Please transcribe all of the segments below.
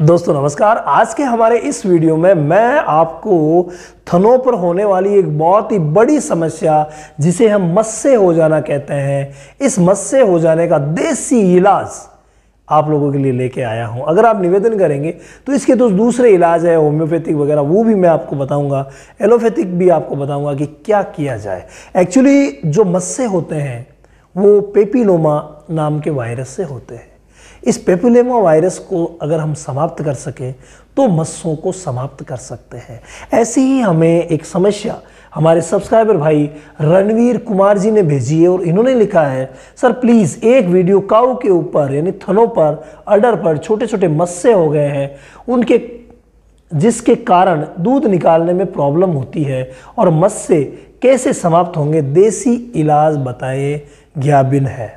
दोस्तों नमस्कार आज के हमारे इस वीडियो में मैं आपको थनों पर होने वाली एक बहुत ही बड़ी समस्या जिसे हम मस्से हो जाना कहते हैं इस मस्से हो जाने का देसी इलाज आप लोगों के लिए लेके आया हूं अगर आप निवेदन करेंगे तो इसके तो दूसरे इलाज है होम्योपैथिक वगैरह वो भी मैं आपको बताऊंगा एलोपैथिक भी आपको बताऊंगा कि क्या किया जाए एक्चुअली जो मस्से होते हैं वो पेपिलोमा नाम के वायरस से होते हैं इस पेपुलेमा वायरस को अगर हम समाप्त कर सकें तो मस्सों को समाप्त कर सकते हैं ऐसी ही हमें एक समस्या हमारे सब्सक्राइबर भाई रणवीर कुमार जी ने भेजी है और इन्होंने लिखा है सर प्लीज़ एक वीडियो काऊ के ऊपर यानी थनों पर अडर पर छोटे छोटे मस्से हो गए हैं उनके जिसके कारण दूध निकालने में प्रॉब्लम होती है और मस्से कैसे समाप्त होंगे देसी इलाज बताए ज्ञाबिन है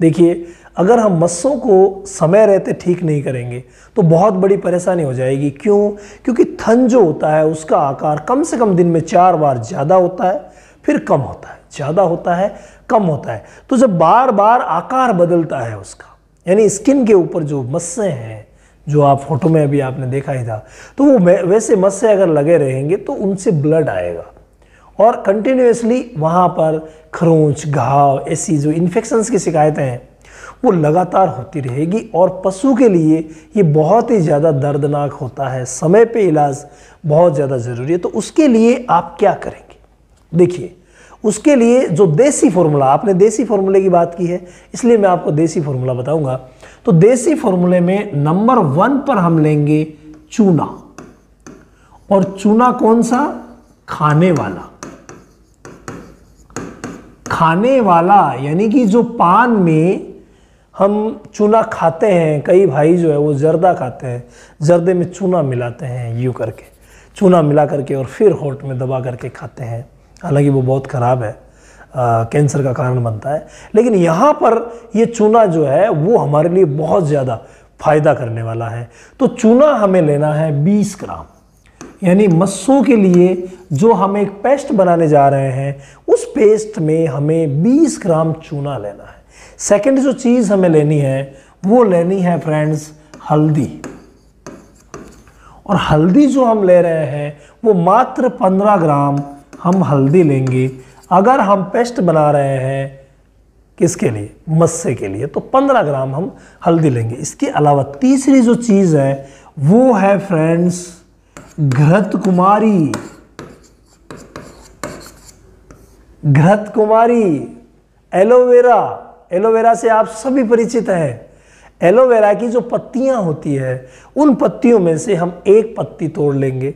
देखिए अगर हम मस्सों को समय रहते ठीक नहीं करेंगे तो बहुत बड़ी परेशानी हो जाएगी क्यों क्योंकि थन जो होता है उसका आकार कम से कम दिन में चार बार ज़्यादा होता है फिर कम होता है ज़्यादा होता है कम होता है तो जब बार बार आकार बदलता है उसका यानी स्किन के ऊपर जो मस्से हैं जो आप फोटो में अभी आपने देखा ही था तो वो वैसे मस्से अगर लगे रहेंगे तो उनसे ब्लड आएगा और कंटिन्यूसली वहाँ पर खरोंच घाव ऐसी जो इन्फेक्शन्स की शिकायतें हैं वो लगातार होती रहेगी और पशु के लिए ये बहुत ही ज़्यादा दर्दनाक होता है समय पे इलाज बहुत ज़्यादा ज़रूरी है तो उसके लिए आप क्या करेंगे देखिए उसके लिए जो देसी फॉर्मूला आपने देसी फार्मूले की बात की है इसलिए मैं आपको देसी फॉर्मूला बताऊंगा तो देसी फॉर्मूले में नंबर वन पर हम लेंगे चूना और चूना कौन सा खाने वाला खाने वाला यानी कि जो पान में हम चूना खाते हैं कई भाई जो है वो जर्दा खाते हैं जर्दे में चूना मिलाते हैं यूँ करके चूना मिला करके और फिर होट में दबा करके खाते हैं हालांकि वो बहुत ख़राब है आ, कैंसर का कारण बनता है लेकिन यहाँ पर ये चूना जो है वो हमारे लिए बहुत ज़्यादा फ़ायदा करने वाला है तो चूना हमें लेना है 20 ग्राम यानी मस्सों के लिए जो हम एक पेस्ट बनाने जा रहे हैं उस पेस्ट में हमें 20 ग्राम चूना लेना है सेकंड जो चीज़ हमें लेनी है वो लेनी है फ्रेंड्स हल्दी और हल्दी जो हम ले रहे हैं वो मात्र 15 ग्राम हम हल्दी लेंगे अगर हम पेस्ट बना रहे हैं किसके लिए मस्से के लिए तो 15 ग्राम हम हल्दी लेंगे इसके अलावा तीसरी जो चीज़ है वो है फ्रेंड्स घृत कुमारी घृत कुमारी एलोवेरा एलोवेरा से आप सभी परिचित हैं एलोवेरा की जो पत्तियां होती है उन पत्तियों में से हम एक पत्ती तोड़ लेंगे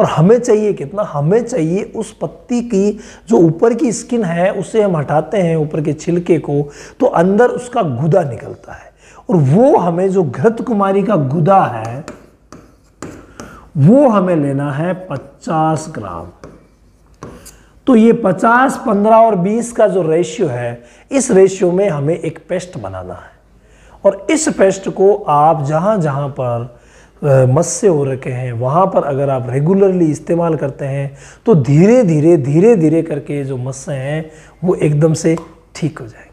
और हमें चाहिए कितना हमें चाहिए उस पत्ती की जो ऊपर की स्किन है उसे हम हटाते हैं ऊपर के छिलके को तो अंदर उसका गुदा निकलता है और वो हमें जो घृत कुमारी का गुदा है वो हमें लेना है 50 ग्राम तो ये 50, 15 और 20 का जो रेशियो है इस रेशियो में हमें एक पेस्ट बनाना है और इस पेस्ट को आप जहाँ जहाँ पर मत्स्य हो रखे हैं वहाँ पर अगर आप रेगुलरली इस्तेमाल करते हैं तो धीरे धीरे धीरे धीरे करके जो मत्स्य हैं वो एकदम से ठीक हो जाए